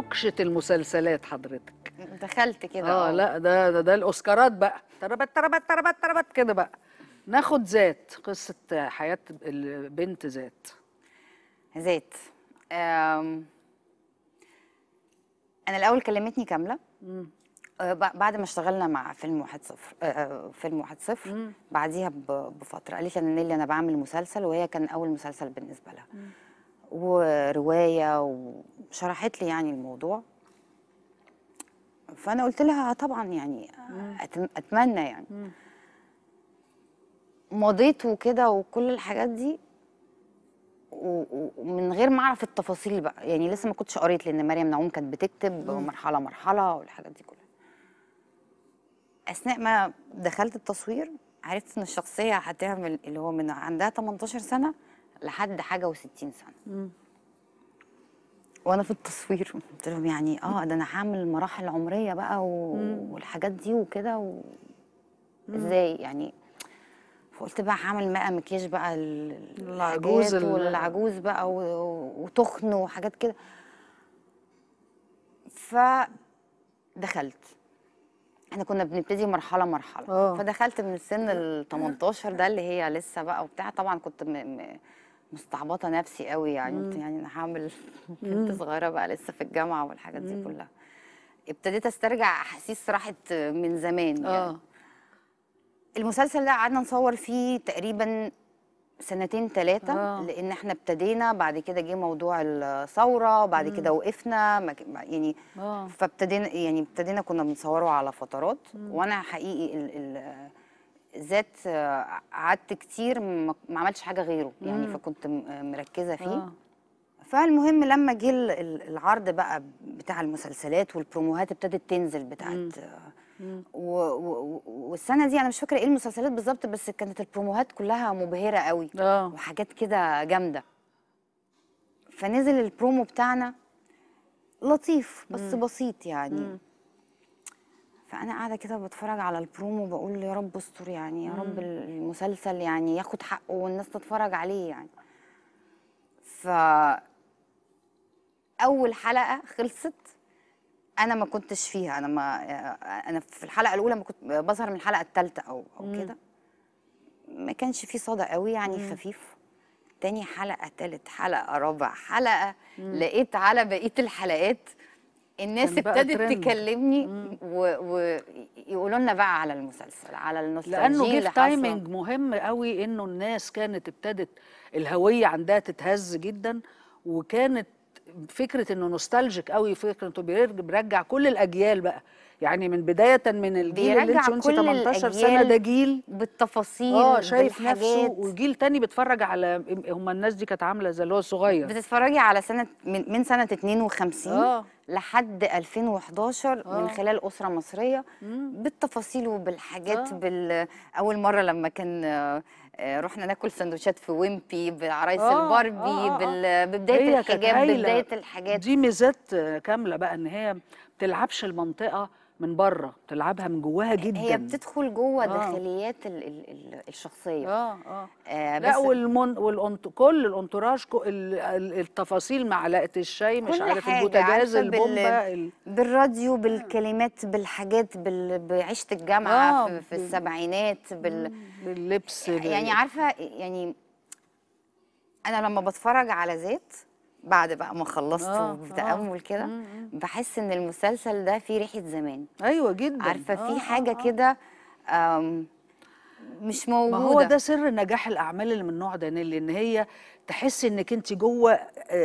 نكشه المسلسلات حضرتك دخلت كده اه لا ده ده, ده الاوسكارات بقى تربت تربت تربت تربت كده بقى ناخد ذات قصه حياه البنت ذات ذات انا الاول كلمتني كامله آه، بعد ما اشتغلنا مع فيلم واحد صفر آه، آه، فيلم واحد صفر بعديها بفتره قالت لي انا نيلي انا بعمل مسلسل وهي كان اول مسلسل بالنسبه لها وروايه و... شرحت لي يعني الموضوع فانا قلت لها طبعا يعني اتمنى يعني مضيت وكده وكل الحاجات دي ومن غير ما اعرف التفاصيل بقى يعني لسه ما كنتش قريت لان مريم نعوم كانت بتكتب مرحله مرحله والحاجات دي كلها اثناء ما دخلت التصوير عرفت ان الشخصيه هتعمل اللي هو من عندها 18 سنه لحد حاجه و60 سنه وانا في التصوير قلت لهم يعني اه ده انا هعمل مراحل عمريه بقى و... والحاجات دي وكده و... ازاي يعني فقلت بقى هعمل بقى مكياج بقى العجوز والعجوز بقى و... وتخن وحاجات كده فدخلت احنا كنا بنبتدي مرحله مرحله أوه. فدخلت من سن ال 18 ده اللي هي لسه بقى وبتاع طبعا كنت م... م... مستعبطه نفسي قوي يعني قلت يعني انا هعمل كنت صغيره بقى لسه في الجامعه والحاجات دي كلها ابتديت استرجع احاسيس راحت من زمان يعني. آه. يعني. المسلسل ده قعدنا نصور فيه تقريبا سنتين ثلاثة آه. لأن احنا ابتدينا بعد كده جه موضوع الثورة بعد كده وقفنا يعني آه. فابتدينا يعني ابتدينا كنا بنصوره على فترات مم. وأنا حقيقي ال... ال... ذات آه، قعدت كتير ما عملتش حاجه غيره يعني فكنت آه، مركزه فيه آه. فالمهم لما جه العرض بقى بتاع المسلسلات والبروموهات ابتدت تنزل بتاعت آه، و... و... والسنه دي انا مش فاكره ايه المسلسلات بالظبط بس كانت البروموهات كلها مبهره قوي آه. وحاجات كده جامده فنزل البرومو بتاعنا لطيف بس مم. بسيط يعني مم. فانا قاعده كده بتفرج على البرومو بقول يا رب استر يعني يا رب المسلسل يعني ياخد حقه والناس تتفرج عليه يعني ف اول حلقه خلصت انا ما كنتش فيها انا ما انا في الحلقه الاولى ما كنت بظهر من الحلقه الثالثه او او كده ما كانش في صدى قوي يعني مم. خفيف تاني حلقه تالت حلقه رابع حلقه مم. لقيت على بقيه الحلقات الناس ابتدت تكلمني ويقولوا لنا بقى على المسلسل على النوستالجيا لانه جه تايمنج مهم قوي انه الناس كانت ابتدت الهويه عندها تتهز جدا وكانت فكره انه نوستالجيك قوي فكره انه بيرجع كل الاجيال بقى يعني من بدايه من الجيل اللي انت وانت 18 سنه ده جيل بالتفاصيل اه شايف نفسه وجيل تاني بيتفرج على هم الناس دي كانت عامله زي اللي هو الصغير بتتفرجي على سنه من, من سنه 52 اه لحد 2011 أوه. من خلال اسره مصريه مم. بالتفاصيل وبالحاجات اه. بال... اول مره لما كان آه، رحنا ناكل سندوتشات في ويمبي بعرايس اه، الباربي أوه. بال... ببدايه الحجاب ببدايه الحاجات دي ميزات كامله بقى ان هي ما بتلعبش المنطقه من بره بتلعبها من جواها جدا هي بتدخل جوه آه. داخليات ال ال ال الشخصيه اه اه, آه بس لا والمن والأنت... كل الانتراج التفاصيل معلقه الشاي مش عارف البوتاجاز البومبا بال... بالراديو بالكلمات بالحاجات بال... بعيشه الجامعه آه. في, في السبعينات بال... باللبس يعني بال... عارفه يعني انا لما بتفرج على ذات بعد بقى ما خلصت بتامل آه، آه. كده بحس ان المسلسل ده فيه ريحه زمان ايوه جدا عارفه في آه، حاجه كده مش موجوده ما هو ده سر نجاح الاعمال اللي من النوع ده نيلي ان هي تحسي انك انت جوه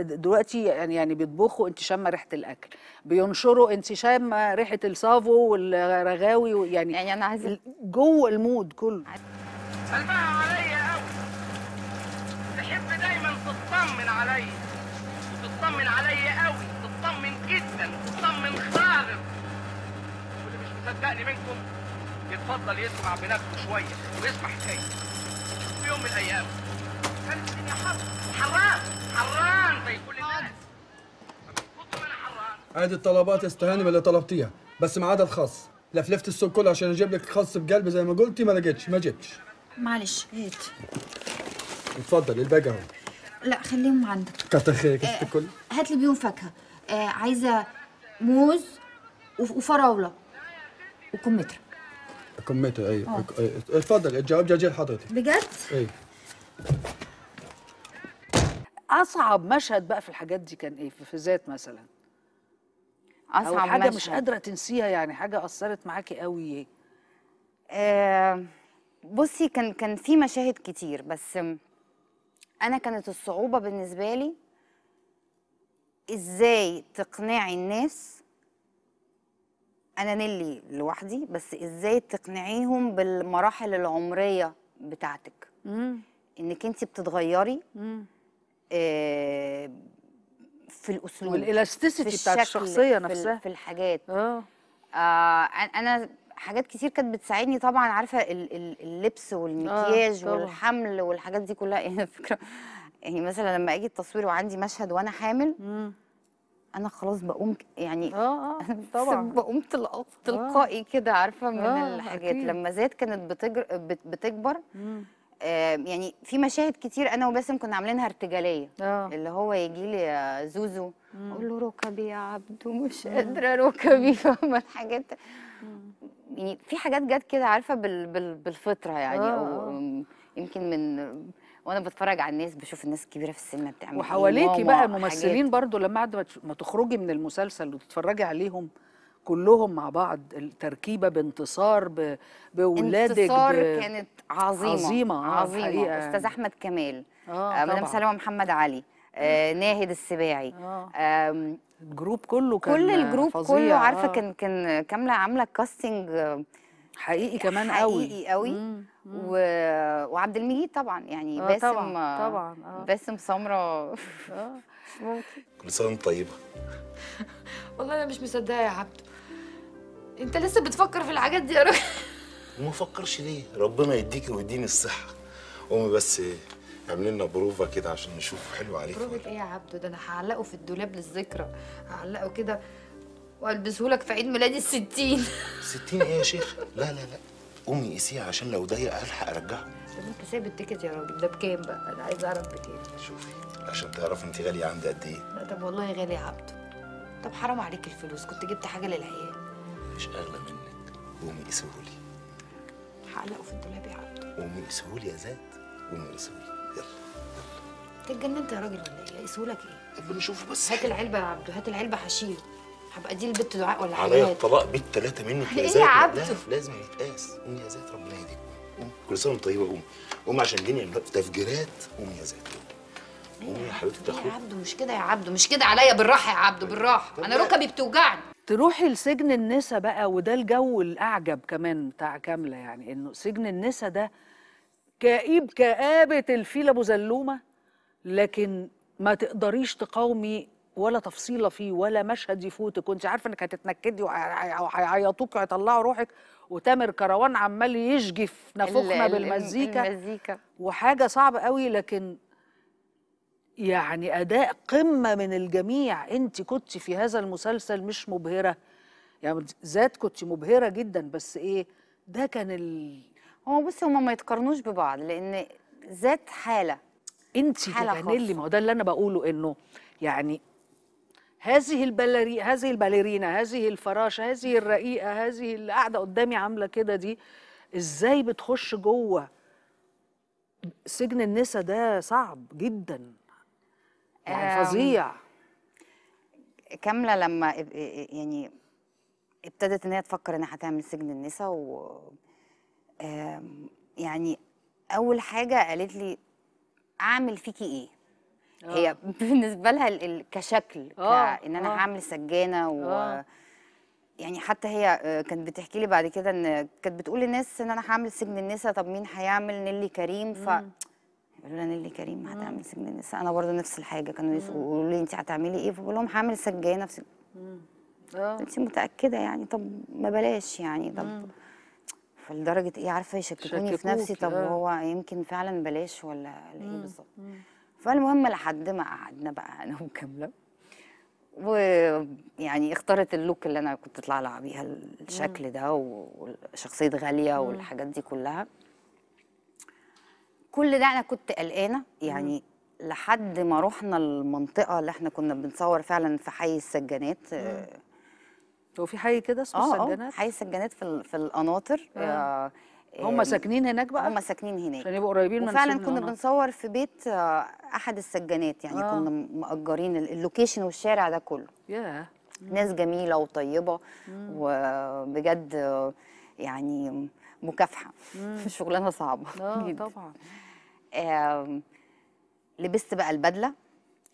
دلوقتي يعني يعني بيطبخوا انت شامه ريحه الاكل بينشروا انت شامه ريحه الصافو والرغاوي يعني يعني انا عايزه جوه المود كله سلمها عليا صدقني منكم يتفضل يسمع بنفسه شويه ويسمع حكايه في يوم من الايام كانت الدنيا حر حران حران زي كل الناس ادي الطلبات يا اللي طلبتيها بس عدا الخاص لفلفت السوق كله عشان اجيب لك خاص بقلب زي ما قلتي ما لقيتش ما جبتش معلش هات اتفضل الباقي اهو لا خليهم عندك كتر خيرك انت آه، كله هات لي بيهم فاكهه آه، عايزه موز وفراوله وكمتر كمتر ايوه آه. اتفضل الجواب جاي لحضرتك بجد؟ ايوه اصعب مشهد بقى في الحاجات دي كان ايه في ذات مثلا اصعب أو حاجه مشهد. مش قادره تنسيها يعني حاجه اثرت معاكي قوي ايه آه بصي كان كان في مشاهد كتير بس انا كانت الصعوبه بالنسبه لي ازاي تقنعي الناس انا نيلي لوحدي بس ازاي تقنعيهم بالمراحل العمريه بتاعتك مم. انك انت بتتغيري آه في الاسلوب والالاستيسيتي بتاعت الشخصيه نفسها في الحاجات اه, آه انا حاجات كتير كانت بتساعدني طبعا عارفه اللبس والمكياج آه والحمل والحاجات دي كلها يعني فكره يعني مثلا لما اجي التصوير وعندي مشهد وانا حامل مم. انا خلاص بقوم يعني اه اه طبعا بقوم آه. تلقائي كده عارفه من آه الحاجات أكيد. لما زاد كانت بتجر بتكبر آه يعني في مشاهد كتير انا وباسم كنا عاملينها ارتجاليه آه. اللي هو يجي لي زوزو اقول له ركبي يا عبد مش قادره ركبي فاهمه الحاجات يعني في حاجات جت كده عارفه بال بال بالفطره يعني آه. او آه. يمكن من وانا بتفرج على الناس بشوف الناس الكبيره في السن بتعمل إيه، وحواليكي بقى الممثلين برضو لما بعد ما تخرجي من المسلسل وتتفرجي عليهم كلهم مع بعض التركيبه بانتصار باولادك انتصار ب... كانت عظيمه عظيمه آه، عظيمه حقيقة. استاذ احمد كمال آه, آه، مدام سلوى محمد علي آه،, آه ناهد السباعي آه. آه الجروب كله كان كل الجروب فظيع. كله عارفه آه. كان كان كامله عامله كاستنج آه حقيقي كمان قوي حقيقي قوي مم. مم. و... وعبد المجيد طبعا يعني آه باسم طبعا طبعا آه. باسم سمره اه ممكن كل سنه طيبه والله انا مش مصدقه يا عبده انت لسه بتفكر في الحاجات دي يا راجل ما افكرش ليه ربنا يديكي ويديني الصحه قومي بس اعمل لنا بروفه كده عشان نشوف حلو عليك بروفه ايه يا عبده ده انا هعلقه في الدولاب للذكرى هعلقه كده والبسه لك في عيد ميلادي الستين ستين ايه يا شيخ؟ لا لا لا قومي قيسيه عشان لو ضيق الحق ارجعه طب انت سايب التيكت يا راجل ده بكام بقى؟ انا عايز اعرف بكام شوفي عشان تعرف انت غاليه عندي قد ايه لا طب والله غالي يا عبده طب حرام عليك الفلوس كنت جبت حاجه للعيال مش اغلى منك قومي قسيهولي هقلقه في الدولاب يا عبده قومي قسيهولي يا زاد قومي قسيهولي يلا انت اتجننت يا راجل ولا ايه؟ قسيهولك ايه؟ طب ما بس هات العلبه يا عبده هات العلبه هشيله هبقى دي البت دعاء ولا حاجه عليا الطلاق بيت ثلاثه منه ايه يا عبده لازم يتقاس قومي يا زيت ربنا يهديك كل سنه وانت طيبه قومي قومي عشان الدنيا تفجيرات قومي يا زيت قومي يا حبيبتي تاخدي يا عبده مش كده يا عبده مش كده عليا بالراحه يا عبده طيب، بالراحه انا ركبي بتوجعني تروحي لسجن النسا بقى وده الجو الاعجب كمان بتاع كامله يعني انه سجن النسا ده كئيب كآبة الفيل ابو زلومه لكن ما تقدريش تقاومي ولا تفصيله فيه ولا مشهد يفوتك وانت عارفه انك هتتنكدي وهيعيطوك وهيطلعوا روحك وتامر كروان عمال يشجي في نافوخنا بالمزيكا المزيكا وحاجه صعبه قوي لكن يعني اداء قمه من الجميع انت كنت في هذا المسلسل مش مبهره يعني ذات كنت مبهره جدا بس ايه ده كان ال هو بس هما ما يتقارنوش ببعض لان ذات حاله انت تتنلي ما هو ده اللي انا بقوله انه يعني هذه البلري هذه الباليرينا هذه الفراشه هذه الرقيقه هذه اللي قاعده قدامي عامله كده دي ازاي بتخش جوه سجن النساء ده صعب جدا يعني فظيع كامله لما يعني ابتدت ان هي تفكر انها هتعمل سجن النساء و يعني اول حاجه قالت لي اعمل فيكي ايه أوه. هي آه. بالنسبه لها كشكل آه، ان انا آه. هعمل سجانه و يعني حتى هي كانت بتحكي لي بعد كده ان كانت بتقول للناس ان انا هعمل سجن النساء طب مين هيعمل نيلي كريم ف يقولوا لها نيلي كريم هتعمل سجن النساء انا برضو نفس الحاجه كانوا يقولوا لي انت هتعملي ايه فبقول لهم هعمل سجانه في سجن اه انت متاكده يعني طب ما بلاش يعني طب مم. فلدرجه ايه عارفه يشككوني في نفسي طب هو يمكن فعلا بلاش ولا ايه بالظبط فالمهم لحد ما قعدنا بقى انا ومكمله ويعني اختارت اللوك اللي انا كنت طالعه بيها الشكل ده وشخصيه غاليه والحاجات دي كلها كل ده انا كنت قلقانه يعني لحد ما رحنا المنطقه اللي احنا كنا بنصور فعلا في حي السجانات آه، هو في حي كده اسمه آه، آه، السجانات اه حي السجانات في في القناطر آه هم ساكنين هناك بقى هم ساكنين هناك عشان يبقوا قريبين من فعلا كنا بنصور في بيت آه، احد السجانات يعني آه. كنا مأجرين اللوكيشن والشارع ده كله ياه ناس جميله وطيبه مم. وبجد آه، يعني مكافحه شغلانه صعبه اه طبعا لبست بقى البدله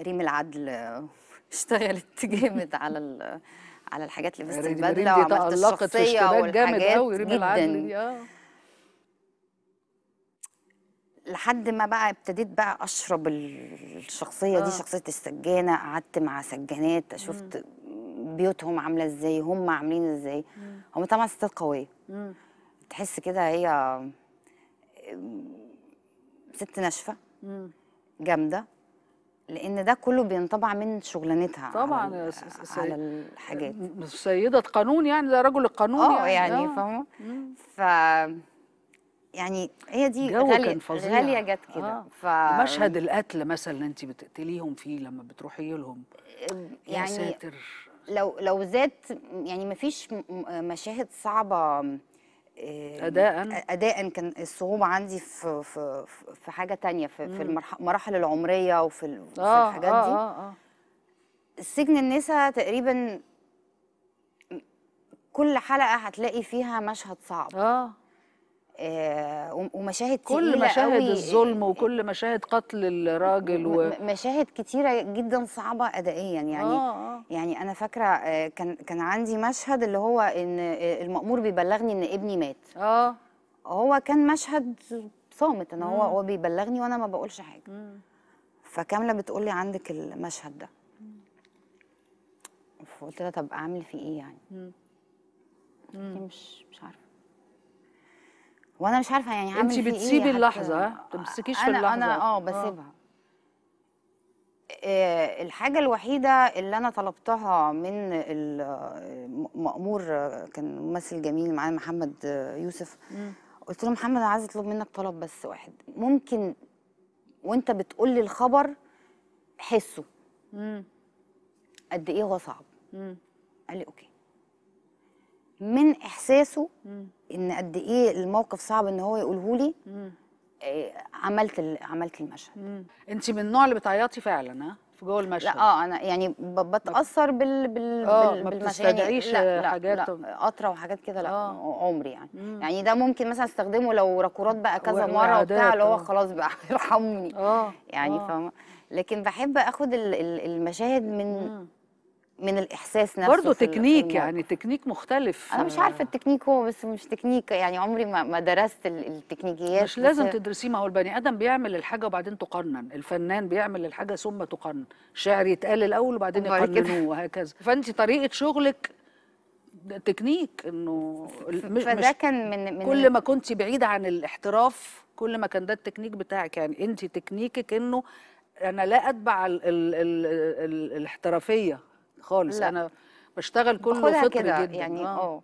ريم العدل آه، اشتغلت جامد على على الحاجات اللي لبست البدله وعملت الشخصية والحاجات جامد قوي ريم العدل اه لحد ما بقى ابتديت بقى اشرب الشخصيه آه. دي شخصيه السجانه قعدت مع سجانات شفت بيوتهم عامله ازاي هم عاملين ازاي هم طبعا ستات قويه تحس كده هي ست ناشفه جامده لان ده كله بينطبع من شغلانتها طبعا على, سي... على الحاجات سيده قانون يعني ده رجل القانون يعني اه يعني, يعني آه. فاهمه ف يعني هي دي غالية, كان فظيع. غاليه جت كده آه. ف... مشهد القتل مثلا انت بتقتليهم فيه لما بتروحي لهم يعني يا ساتر لو لو زاد يعني ما فيش مشاهد صعبه آه، اداء اداء كان الصعوبه عندي في في في حاجه ثانيه في, في المراحل العمريه وفي آه الحاجات آه دي آه آه. سجن النساء تقريبا كل حلقه هتلاقي فيها مشهد صعب اه آه، ومشاهد كل مشاهد الظلم آه، وكل مشاهد قتل الراجل و... مشاهد كتيره جدا صعبه ادائيا يعني آه. آه. يعني انا فاكره كان كان عندي مشهد اللي هو ان المامور بيبلغني ان ابني مات اه هو كان مشهد صامت انا هو هو بيبلغني وانا ما بقولش حاجه فكامله بتقول لي عندك المشهد ده فقلت لها طب اعمل فيه ايه يعني مم. مش مش عارفه وانا مش عارفه يعني ايه انت بتسيبي اللحظه ما في اللحظه انا آه،, اه بسيبها آه، الحاجه الوحيده اللي انا طلبتها من المأمور كان ممثل جميل معانا محمد يوسف قلت له محمد انا عايز اطلب منك طلب بس واحد ممكن وانت بتقول لي الخبر حسه قد ايه هو صعب مم. قال لي اوكي من احساسه مم. ان قد ايه الموقف صعب ان هو يقوله لي آه، عملت عملت المشهد انت من النوع اللي بتعيطي فعلا ها في جوه المشهد لا اه انا يعني بتاثر بال بال آه ما يعني لا لا حاجات قطره وحاجات كده لا آه. عمري يعني مم. يعني ده ممكن مثلا استخدمه لو راكورات بقى كذا مره وبتاع اللي هو آه. خلاص بقى يرحمني آه. يعني آه. فاهمه لكن بحب اخد المشاهد من مم. من الاحساس نفسه برضه تكنيك يعني تكنيك مختلف انا مش عارفه التكنيك هو بس مش تكنيك يعني عمري ما, ما درست التكنيكيات مش لازم تدرسيه ما هو البني ادم بيعمل الحاجه وبعدين تقنن الفنان بيعمل الحاجه ثم تقنن شعر يتقال الاول وبعدين يقننوه وهكذا فانت طريقه شغلك تكنيك انه مش فده كان من, من كل ما كنت بعيده عن الاحتراف كل ما كان ده التكنيك بتاعك يعني انت تكنيكك انه انا لا اتبع الـ الـ الـ الـ الاحترافيه خالص لا. انا بشتغل كله فطري جدا يعني آه. آه.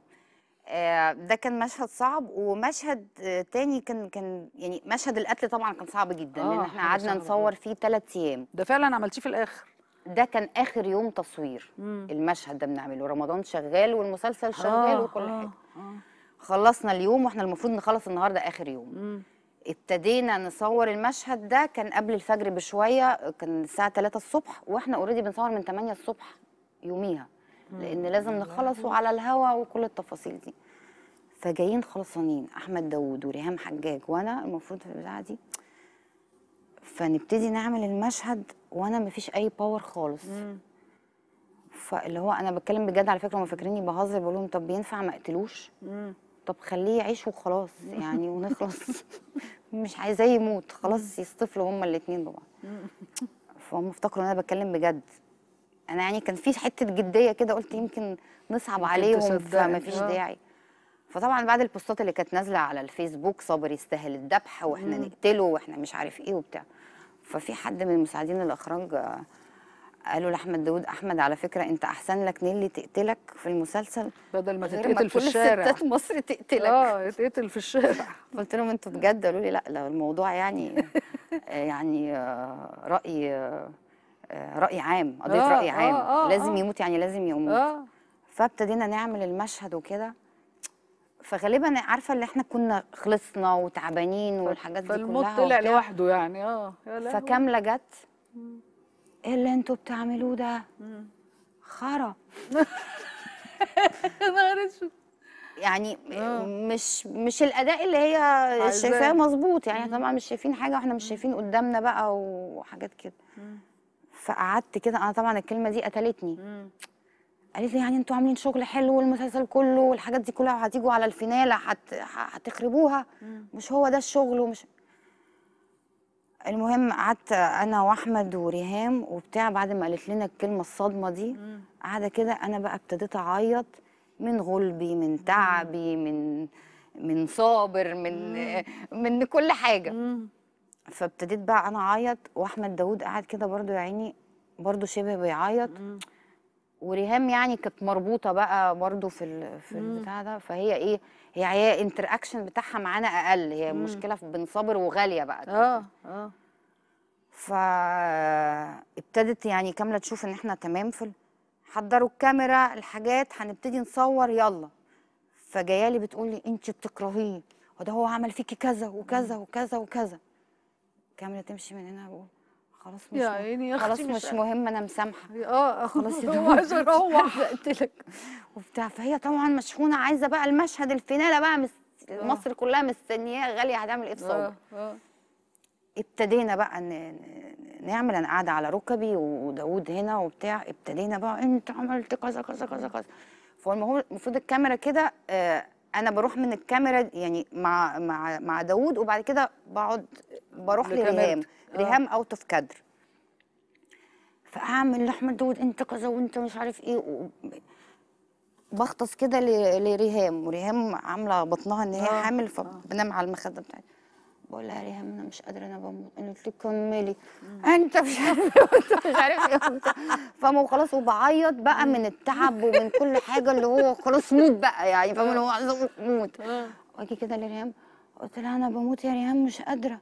اه ده كان مشهد صعب ومشهد تاني كان كان يعني مشهد القتل طبعا كان صعب جدا لان آه، احنا قعدنا نصور فيه ثلاث ايام ده فعلا عملتيه في الاخر ده كان اخر يوم تصوير مم. المشهد ده بنعمله رمضان شغال والمسلسل شغال آه وكل آه حاجه آه. خلصنا اليوم واحنا المفروض نخلص النهارده اخر يوم مم. ابتدينا نصور المشهد ده كان قبل الفجر بشويه كان الساعه 3 الصبح واحنا اوريدي بنصور من 8 الصبح يوميها لان لازم نخلصه على الهوا وكل التفاصيل دي فجايين خلصانين احمد داوود وريهام حجاج وانا المفروض في البتاعه دي فنبتدي نعمل المشهد وانا مفيش اي باور خالص فاللي هو انا بتكلم بجد على فكره هم فاكريني بهزر بقول لهم طب ينفع ما اقتلوش طب خليه يعيش وخلاص يعني ونخلص مش عايزاه يموت خلاص يصطفلوا هما الاثنين ببعض فهم افتكروا ان انا بتكلم بجد انا يعني كان في حته جديه كده قلت يمكن نصعب عليهم فمفيش آه. داعي فطبعا بعد البوستات اللي كانت نازله على الفيسبوك صابر يستاهل الذبح واحنا مم. نقتله واحنا مش عارف ايه وبتاع ففي حد من مساعدين الاخراج قالوا لاحمد داوود احمد على فكره انت احسن لك نيلي تقتلك في المسلسل بدل ما تتقتل في الشارع كل ستات مصر تقتلك اه يتقتل في الشارع قلت لهم انتوا بجد قالوا لي لا لا الموضوع يعني يعني آه، راي آه، راي عام قضيه آه راي عام آه آه لازم آه يموت يعني لازم يموت آه فابتدينا نعمل المشهد وكده فغالبا عارفه اللي احنا كنا خلصنا وتعبانين والحاجات دي كلها طلع لوحده يعني اه فكامله جت ايه اللي انتوا بتعملوه ده خرا يعني آه. مش مش الاداء اللي هي شايفاه مظبوط يعني طبعا مش شايفين حاجه واحنا مش شايفين قدامنا بقى وحاجات كده فقعدت كده انا طبعا الكلمه دي قتلتني قالت لي يعني انتوا عاملين شغل حلو والمسلسل كله والحاجات دي كلها هتيجوا على الفينالة هت... هتخربوها مش هو ده الشغل ومش المهم قعدت انا واحمد وريهام وبتاع بعد ما قالت لنا الكلمه الصدمه دي قاعده كده انا بقى ابتديت اعيط من غلبي من تعبي من من صابر من من كل حاجه فابتديت بقى انا اعيط واحمد داوود قاعد كده برضو يا عيني برضو شبه بيعيط وريهام يعني كانت مربوطه بقى برضو في في البتاع ده فهي ايه هي هي الانتراكشن بتاعها معانا اقل هي مم. مشكله بين صابر وغاليه بقى اه اه فابتدت يعني كامله تشوف ان احنا تمام في حضروا الكاميرا الحاجات هنبتدي نصور يلا فجايه لي بتقول لي انت بتكرهيه وده هو عمل فيكي كذا وكذا وكذا وكذا كامله تمشي من هنا بقول خلاص مش يا عيني يا خلاص مش, مش مهم انا مسامحه آه،, اه خلاص يا عايز اروح لك وبتاع فهي طبعا مشحونه عايزه بقى المشهد الفيناله بقى مس... آه. مصر كلها مستنياه غاليه هتعمل ايه في آه، ابتدينا بقى نعمل انا قاعده على ركبي وداوود هنا وبتاع ابتدينا بقى انت عملت كذا كذا كذا كذا فالمهم المفروض الكاميرا كده آه انا بروح من الكاميرا يعني مع مع مع داوود وبعد كده بقعد بروح لريهام آه. ريهام اوت اوف كادر فاعمل لاحمد داوود انت كذا وانت مش عارف ايه و... بختص كده لريهام وريهام عامله بطنها ان هي آه. حامل آه. فبنام على المخده بتاعتي بقول لها ريهام انا مش قادره انا بموت قالت لي كملي انت مش عارف مش عارف إيه، فاهمه وخلاص وبعيط بقى من التعب ومن كل حاجه اللي هو خلاص موت بقى يعني فاهمه اللي هو عايزه موت واجي كده لريهام قلت لها انا بموت يا ريهام مش قادره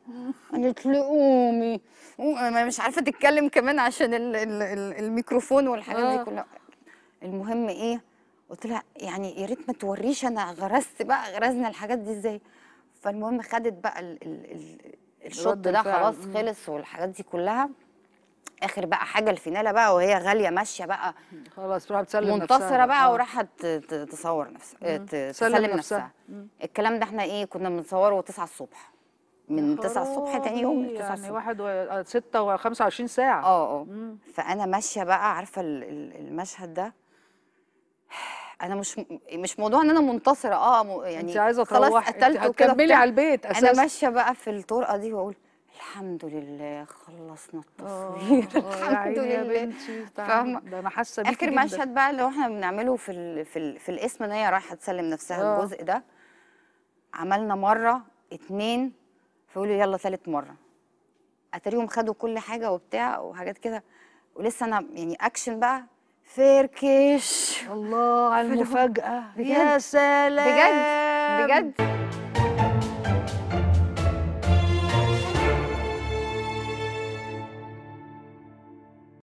قالت لي قومي انا مش عارفه تتكلم كمان عشان الـ الـ الـ الميكروفون والحاجات دي آه. كلها المهم ايه قلت لها يعني يا ريت ما توريش انا غرست بقى غرزنا الحاجات دي ازاي فالمهم خدت بقى ال ال الشوط ده خلاص خلص والحاجات دي كلها اخر بقى حاجه الفيناله بقى وهي غاليه ماشيه بقى خلاص راحت تسلم منتصره بقى آه. وراحت تصور نفسها آه، تسلم نفسها نفسها. الكلام ده احنا ايه كنا بنصوره 9 الصبح من 9 الصبح تاني يوم 9 يعني الصبح واحد و 6 و 25 ساعه اه اه فانا ماشيه بقى عارفه المشهد ده انا مش مش موضوع ان انا منتصره اه يعني انت عايزه خلاص قتلته على البيت أساس. انا ماشيه بقى في الطرقه دي واقول الحمد لله خلصنا التصوير آه، آه، الحمد لله ده انا حاسه بيه اخر مشهد بقى اللي احنا بنعمله في ال في, ال في الاسم ان هي رايحه تسلم نفسها أوه. الجزء ده عملنا مره اتنين فيقولوا يلا تالت مره اتاريهم خدوا كل حاجه وبتاع وحاجات كده ولسه انا يعني اكشن بقى فركش الله على المفاجأة يا سلام بجد بجد